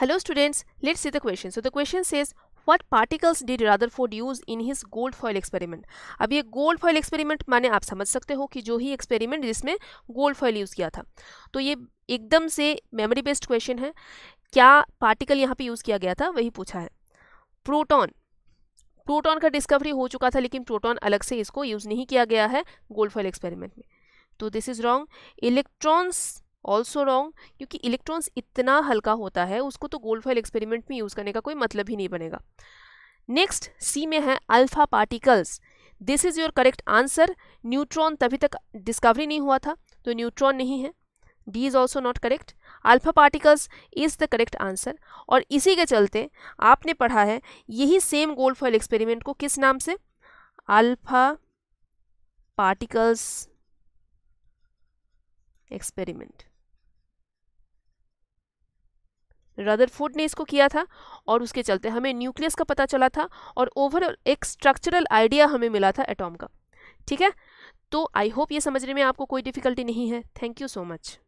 Hello students, let's see the question. So the question says, what particles did Rutherford use in his gold foil experiment? अब ये gold foil experiment माने आप समझ सकते हो कि जो ही experiment जिसमें gold foil यूज़ किया था तो ये एकदम से memory based question है क्या particle यहाँ पे यूज़ किया गया था वही पूछा है प्रोटॉन प्रोटॉन का डिस्कवरी हो चुका था लेकिन प्रोटॉन अलग से इसको यूज़ नहीं किया गया है गोल्ड फॉयल एक्सपेरिमेंट में तो this is wrong electrons also wrong क्योंकि इलेक्ट्रॉन्स इतना हल्का होता है उसको तो गोल्ड फॉइल एक्सपेरिमेंट में यूज़ करने का कोई मतलब ही नहीं बनेगा नेक्स्ट सी में है alpha particles this is your correct answer neutron तभी तक डिस्कवरी नहीं हुआ था तो न्यूट्रॉन नहीं है D is also not correct alpha particles is the correct answer और इसी के चलते आपने पढ़ा है यही सेम गोल्ड फॉइल एक्सपेरिमेंट को किस नाम से अल्फा पार्टिकल्स एक्सपेरिमेंट रदरफोर्ड ने इसको किया था और उसके चलते हमें न्यूक्लियस का पता चला था और ओवरऑल एक स्ट्रक्चरल आइडिया हमें मिला था एटॉम का ठीक है तो आई होप ये समझने में आपको कोई डिफिकल्टी नहीं है थैंक यू सो मच